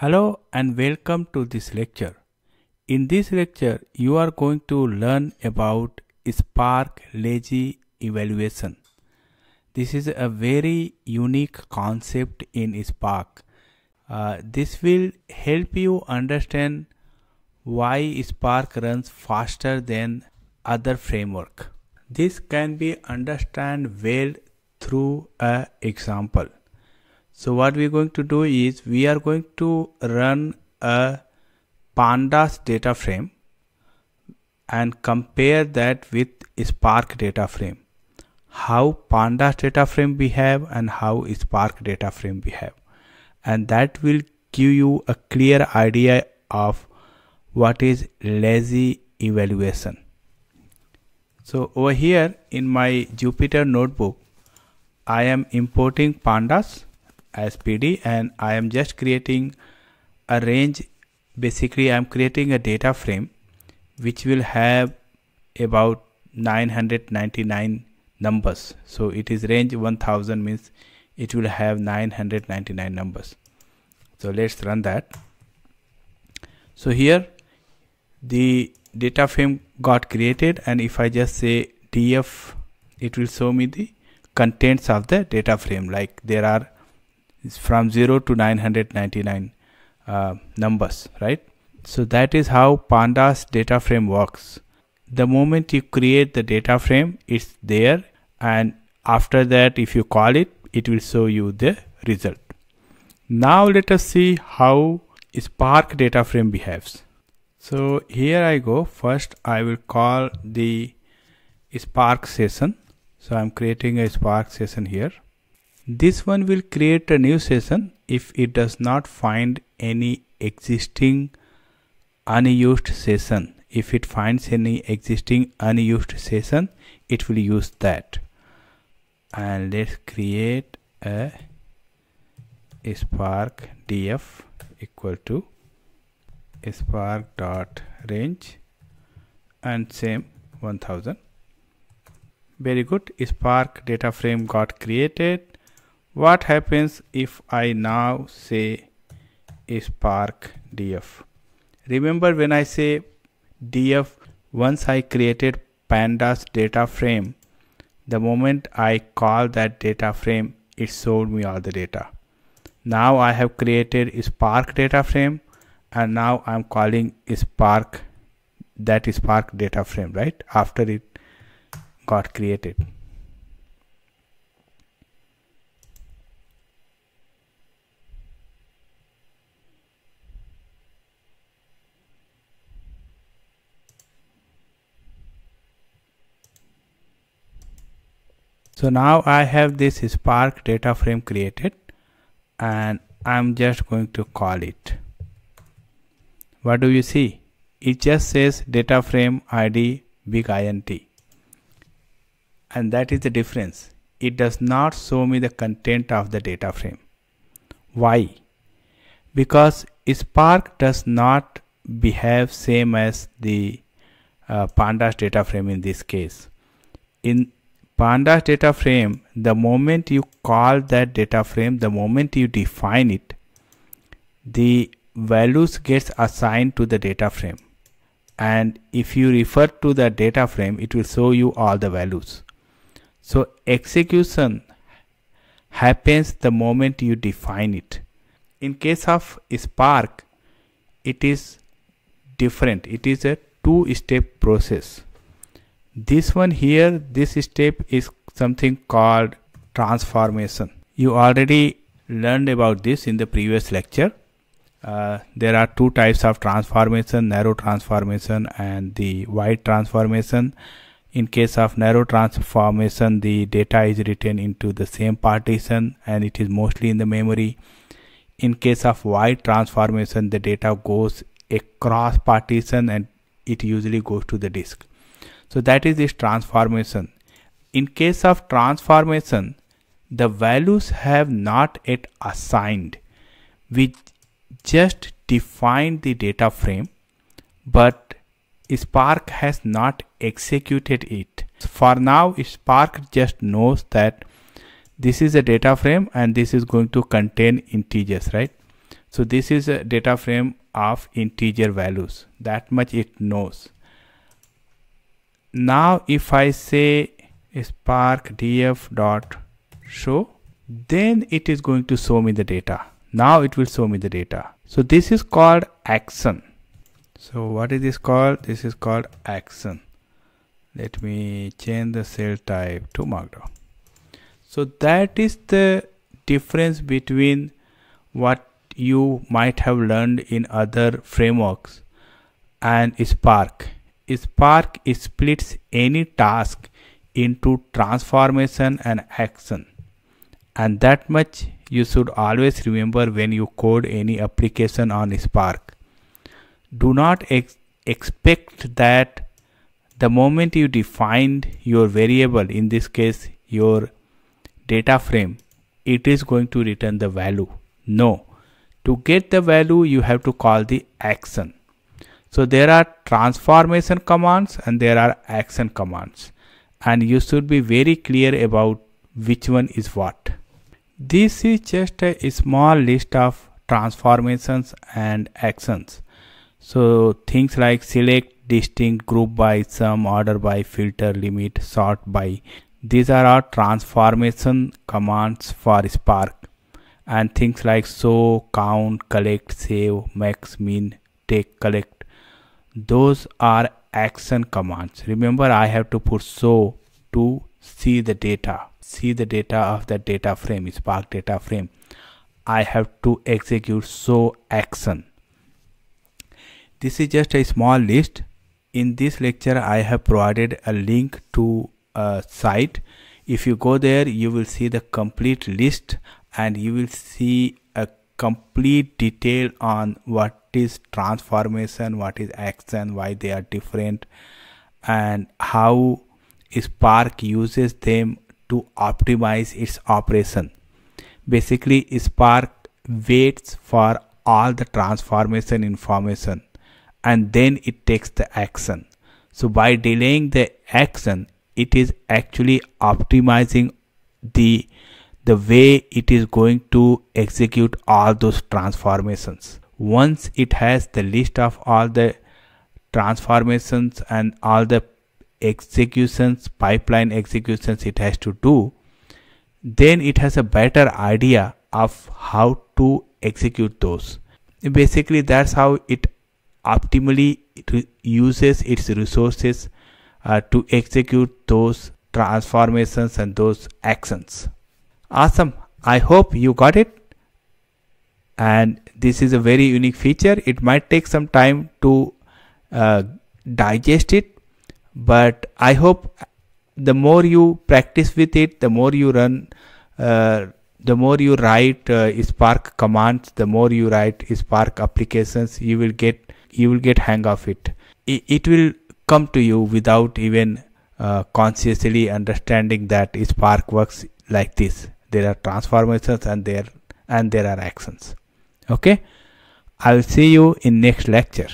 Hello and welcome to this lecture. In this lecture, you are going to learn about Spark Lazy Evaluation. This is a very unique concept in Spark. Uh, this will help you understand why Spark runs faster than other framework. This can be understood well through a example so what we're going to do is we are going to run a pandas data frame and compare that with spark data frame how pandas data frame we have and how spark data frame we have and that will give you a clear idea of what is lazy evaluation so over here in my jupyter notebook i am importing pandas as pd and I am just creating a range basically I am creating a data frame which will have about 999 numbers so it is range 1000 means it will have 999 numbers so let's run that so here the data frame got created and if I just say df it will show me the contents of the data frame like there are is from 0 to 999 uh, numbers, right? So that is how pandas data frame works. The moment you create the data frame, it's there. And after that, if you call it, it will show you the result. Now let us see how Spark data frame behaves. So here I go. First, I will call the Spark session. So I'm creating a Spark session here. This one will create a new session if it does not find any existing unused session. If it finds any existing unused session, it will use that. And let's create a spark df equal to spark dot range and same 1000 very good spark data frame got created what happens if I now say spark df remember when I say df once I created pandas data frame the moment I call that data frame it showed me all the data now I have created spark data frame and now I'm calling spark that spark data frame right after it got created So now I have this Spark data frame created and I'm just going to call it. What do you see? It just says data frame ID big INT. And that is the difference. It does not show me the content of the data frame. Why? Because Spark does not behave same as the uh, pandas data frame in this case. In pandas data frame the moment you call that data frame the moment you define it the values gets assigned to the data frame and if you refer to the data frame it will show you all the values so execution happens the moment you define it in case of spark it is different it is a two step process this one here this step is something called transformation you already learned about this in the previous lecture uh, there are two types of transformation narrow transformation and the wide transformation in case of narrow transformation the data is written into the same partition and it is mostly in the memory in case of wide transformation the data goes across partition and it usually goes to the disk so that is this transformation. In case of transformation, the values have not yet assigned. We just defined the data frame, but Spark has not executed it. For now, Spark just knows that this is a data frame and this is going to contain integers, right? So this is a data frame of integer values. That much it knows now if I say spark df dot show then it is going to show me the data now it will show me the data so this is called action so what is this called this is called action let me change the cell type to markdown so that is the difference between what you might have learned in other frameworks and spark Spark splits any task into transformation and action. And that much you should always remember when you code any application on Spark. Do not ex expect that the moment you defined your variable, in this case your data frame, it is going to return the value. No. To get the value, you have to call the action. So there are transformation commands and there are action commands and you should be very clear about which one is what. This is just a small list of transformations and actions. So things like select, distinct, group by, sum, order by, filter, limit, sort by. These are our transformation commands for Spark and things like show, count, collect, save, max, min, take, collect, those are action commands remember I have to put so to see the data see the data of the data frame spark data frame I have to execute so action this is just a small list in this lecture I have provided a link to a site if you go there you will see the complete list and you will see a complete detail on what is transformation, what is action, why they are different, and how Spark uses them to optimize its operation. Basically, Spark waits for all the transformation information and then it takes the action. So by delaying the action, it is actually optimizing the the way it is going to execute all those transformations. Once it has the list of all the transformations and all the executions, pipeline executions it has to do, then it has a better idea of how to execute those. Basically, that's how it optimally uses its resources uh, to execute those transformations and those actions. Awesome. I hope you got it. And this is a very unique feature. It might take some time to uh, digest it, but I hope the more you practice with it, the more you run, uh, the more you write uh, Spark commands, the more you write Spark applications, you will get you will get hang of it. It, will come to you without even uh, consciously understanding that Spark works like this there are transformations and there and there are actions okay i'll see you in next lecture